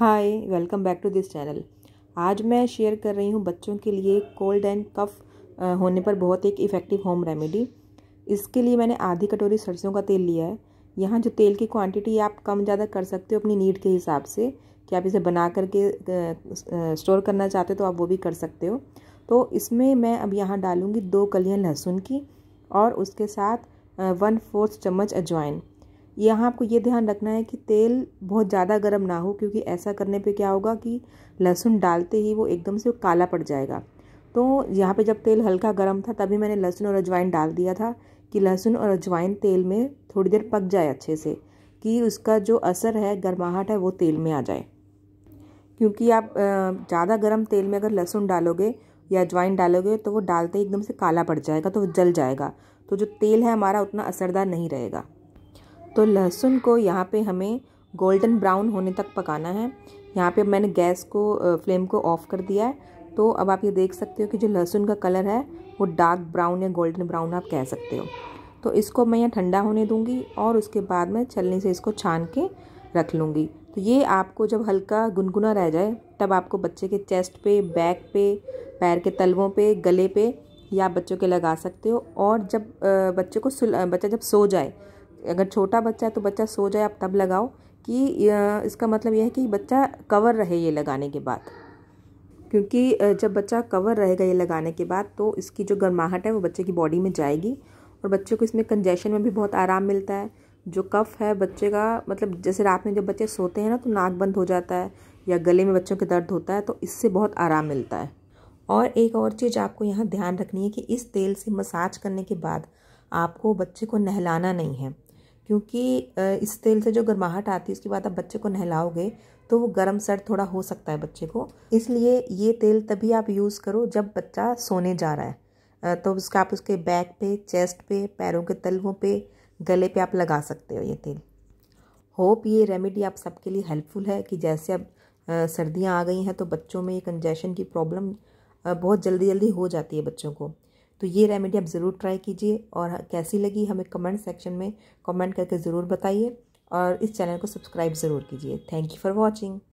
hi welcome back to this channel आज मैं share कर रही हूँ बच्चों के लिए कोल्ड एंड कफ होने पर बहुत एक इफ़ेक्टिव होम रेमेडी इसके लिए मैंने आधी कटोरी सरसों का तेल लिया है यहाँ जो तेल की क्वांटिटी आप कम ज़्यादा कर सकते हो अपनी नीड के हिसाब से कि आप इसे बना करके स्टोर करना चाहते हो तो आप वो भी कर सकते हो तो इसमें मैं अब यहाँ डालूँगी दो कलियाँ लहसुन की और उसके साथ वन फोर्थ चम्मच अजवाइन यहाँ आपको ये ध्यान रखना है कि तेल बहुत ज़्यादा गर्म ना हो क्योंकि ऐसा करने पे क्या होगा कि लहसुन डालते ही वो एकदम से काला पड़ जाएगा तो यहाँ पे जब तेल हल्का गर्म था तभी मैंने लहसुन और अजवाइन डाल दिया था कि लहसुन और अजवाइन तेल में थोड़ी देर पक जाए अच्छे से कि उसका जो असर है गर्माहट है वो तेल में आ जाए क्योंकि आप ज़्यादा गर्म तेल में अगर लहसुन डालोगे या अजवाइन डालोगे तो वो डालते ही एकदम से काला पड़ जाएगा तो वो जल जाएगा तो जो तेल है हमारा उतना असरदार नहीं रहेगा तो लहसुन को यहाँ पे हमें गोल्डन ब्राउन होने तक पकाना है यहाँ पे मैंने गैस को फ्लेम को ऑफ़ कर दिया है तो अब आप ये देख सकते हो कि जो लहसुन का कलर है वो डार्क ब्राउन या गोल्डन ब्राउन आप कह सकते हो तो इसको मैं यहाँ ठंडा होने दूँगी और उसके बाद मैं छलनी से इसको छान के रख लूँगी तो ये आपको जब हल्का गुनगुना रह जाए तब आपको बच्चे के चेस्ट पे बैक पे पैर के तलवों पे गले पे या आप बच्चों के लगा सकते हो और जब बच्चे को बच्चा जब सो जाए अगर छोटा बच्चा है तो बच्चा सो जाए आप तब लगाओ कि इसका मतलब यह है कि बच्चा कवर रहे ये लगाने के बाद क्योंकि जब बच्चा कवर रहेगा ये लगाने के बाद तो इसकी जो गर्माहट है वो बच्चे की बॉडी में जाएगी और बच्चे को इसमें कंजेशन में भी बहुत आराम मिलता है जो कफ़ है बच्चे का मतलब जैसे रात में जब बच्चे सोते हैं ना तो नाक बंद हो जाता है या गले में बच्चों के दर्द होता है तो इससे बहुत आराम मिलता है और एक और चीज़ आपको यहाँ ध्यान रखनी है कि इस तेल से मसाज करने के बाद आपको बच्चे को नहलाना नहीं है क्योंकि इस तेल से जो गर्माहट आती है उसके बाद आप बच्चे को नहलाओगे तो वो गर्म सर्द थोड़ा हो सकता है बच्चे को इसलिए ये तेल तभी आप यूज़ करो जब बच्चा सोने जा रहा है तो उसका आप उसके बैक पे चेस्ट पे पैरों के तलवों पे गले पे आप लगा सकते हो ये तेल होप ये रेमेडी आप सबके लिए हेल्पफुल है कि जैसे अब सर्दियाँ आ गई हैं तो बच्चों में कंजेशन की प्रॉब्लम बहुत जल्दी जल्दी हो जाती है बच्चों को तो ये रेमेडी आप ज़रूर ट्राई कीजिए और कैसी लगी हमें कमेंट सेक्शन में कमेंट करके ज़रूर बताइए और इस चैनल को सब्सक्राइब ज़रूर कीजिए थैंक यू फॉर वॉचिंग